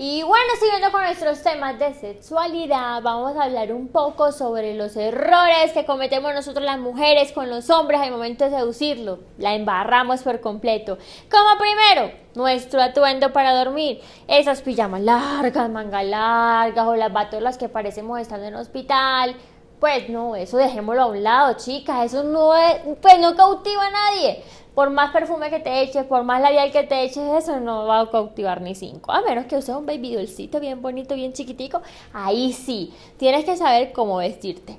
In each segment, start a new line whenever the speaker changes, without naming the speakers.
Y bueno, siguiendo con nuestros temas de sexualidad, vamos a hablar un poco sobre los errores que cometemos nosotros las mujeres con los hombres al momento de seducirlo. La embarramos por completo. Como primero, nuestro atuendo para dormir. Esas pijamas largas, manga largas o las batolas que parecemos estando en hospital. Pues no, eso dejémoslo a un lado, chicas. Eso no es, pues no cautiva a nadie por más perfume que te eches, por más labial que te eches, eso no va a cautivar ni cinco. A menos que uses un baby dulcito bien bonito, bien chiquitico, ahí sí, tienes que saber cómo vestirte.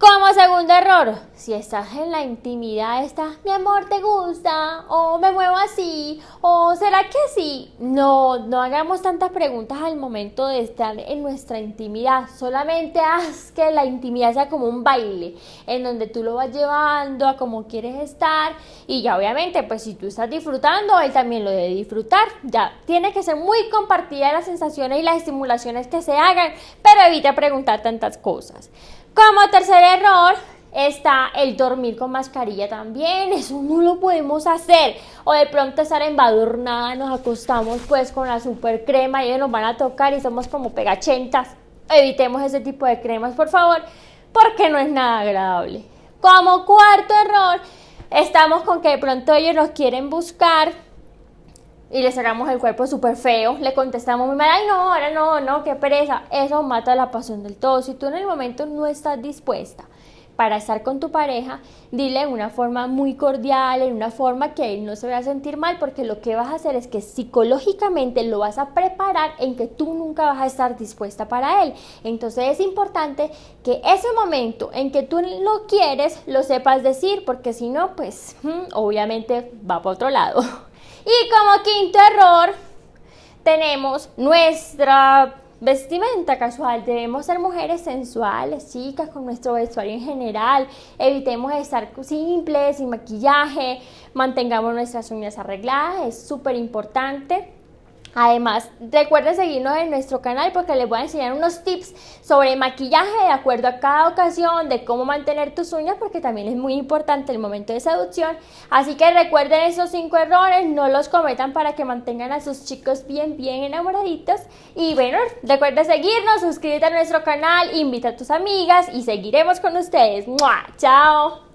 Como segundo error, si estás en la intimidad, está, mi amor, ¿te gusta? ¿O me muevo así? ¿O será que sí? No, no hagamos tantas preguntas al momento de estar en nuestra intimidad. Solamente haz que la intimidad sea como un baile, en donde tú lo vas llevando a como quieres estar. Y ya obviamente, pues si tú estás disfrutando, él también lo debe disfrutar. Ya, tiene que ser muy compartida las sensaciones y las estimulaciones que se hagan, pero evita preguntar tantas cosas. Como tercer error, está el dormir con mascarilla también, eso no lo podemos hacer. O de pronto estar embadurnada, nos acostamos pues con la super crema y ellos nos van a tocar y somos como pegachentas. Evitemos ese tipo de cremas, por favor, porque no es nada agradable. Como cuarto error, estamos con que de pronto ellos nos quieren buscar y le sacamos el cuerpo súper feo, le contestamos muy mal, ay no, ahora no, no, qué pereza. Eso mata la pasión del todo. Si tú en el momento no estás dispuesta para estar con tu pareja, dile de una forma muy cordial, en una forma que él no se vaya a sentir mal, porque lo que vas a hacer es que psicológicamente lo vas a preparar en que tú nunca vas a estar dispuesta para él. Entonces es importante que ese momento en que tú lo quieres, lo sepas decir, porque si no, pues mm, obviamente va para otro lado. Y como quinto error, tenemos nuestra Vestimenta casual, debemos ser mujeres sensuales, chicas, con nuestro vestuario en general. Evitemos estar simples, sin maquillaje, mantengamos nuestras uñas arregladas, es súper importante. Además, recuerda seguirnos en nuestro canal porque les voy a enseñar unos tips sobre maquillaje de acuerdo a cada ocasión, de cómo mantener tus uñas porque también es muy importante el momento de seducción. Así que recuerden esos cinco errores, no los cometan para que mantengan a sus chicos bien, bien enamoraditos. Y bueno, recuerda seguirnos, suscríbete a nuestro canal, invita a tus amigas y seguiremos con ustedes. ¡Mua! ¡Chao!